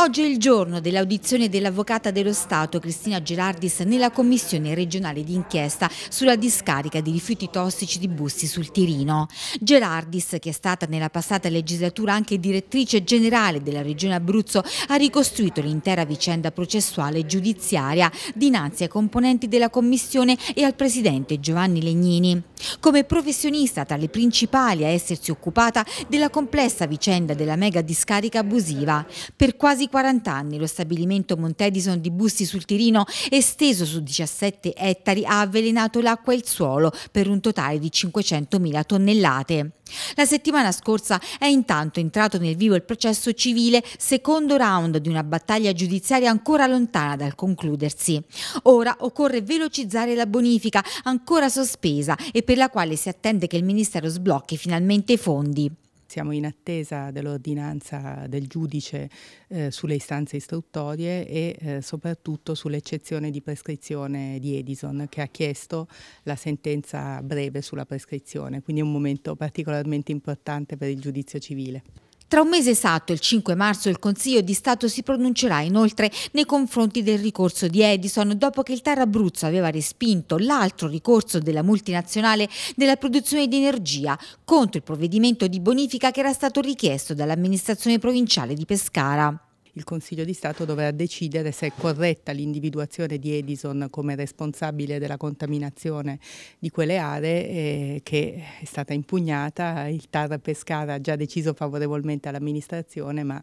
Oggi è il giorno dell'audizione dell'avvocata dello Stato Cristina Gerardis nella commissione regionale d'inchiesta sulla discarica di rifiuti tossici di Bussi sul Tirino. Gerardis, che è stata nella passata legislatura anche direttrice generale della regione Abruzzo, ha ricostruito l'intera vicenda processuale e giudiziaria dinanzi ai componenti della commissione e al presidente Giovanni Legnini. Come professionista tra le principali a essersi occupata della complessa vicenda della mega discarica abusiva, per quasi 40 anni lo stabilimento Montedison di Busti sul Tirino, esteso su 17 ettari, ha avvelenato l'acqua e il suolo per un totale di 500.000 tonnellate. La settimana scorsa è intanto entrato nel vivo il processo civile, secondo round di una battaglia giudiziaria ancora lontana dal concludersi. Ora occorre velocizzare la bonifica, ancora sospesa e per la quale si attende che il Ministero sblocchi finalmente i fondi. Siamo in attesa dell'ordinanza del giudice eh, sulle istanze istruttorie e eh, soprattutto sull'eccezione di prescrizione di Edison che ha chiesto la sentenza breve sulla prescrizione, quindi è un momento particolarmente importante per il giudizio civile. Tra un mese esatto, il 5 marzo, il Consiglio di Stato si pronuncerà inoltre nei confronti del ricorso di Edison dopo che il Terra Abruzzo aveva respinto l'altro ricorso della multinazionale della produzione di energia contro il provvedimento di bonifica che era stato richiesto dall'amministrazione provinciale di Pescara il Consiglio di Stato dovrà decidere se è corretta l'individuazione di Edison come responsabile della contaminazione di quelle aree eh, che è stata impugnata. Il TAR Pescara ha già deciso favorevolmente all'amministrazione, ma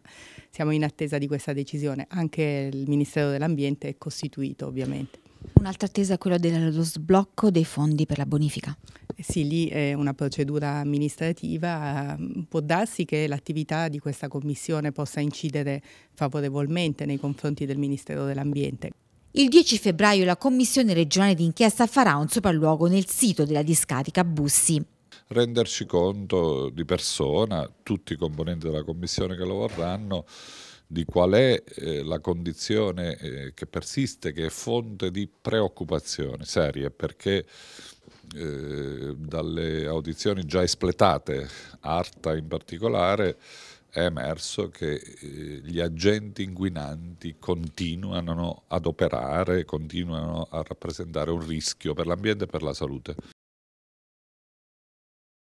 siamo in attesa di questa decisione. Anche il Ministero dell'Ambiente è costituito ovviamente. Un'altra attesa è quella dello sblocco dei fondi per la bonifica. Eh sì, lì è una procedura amministrativa. Mm, può darsi che l'attività di questa commissione possa incidere favorevolmente nei confronti del Ministero dell'Ambiente. Il 10 febbraio la Commissione regionale d'inchiesta farà un sopralluogo nel sito della discarica Bussi renderci conto di persona, tutti i componenti della Commissione che lo vorranno, di qual è eh, la condizione eh, che persiste, che è fonte di preoccupazioni serie, perché eh, dalle audizioni già espletate, Arta in particolare, è emerso che eh, gli agenti inquinanti continuano ad operare, continuano a rappresentare un rischio per l'ambiente e per la salute.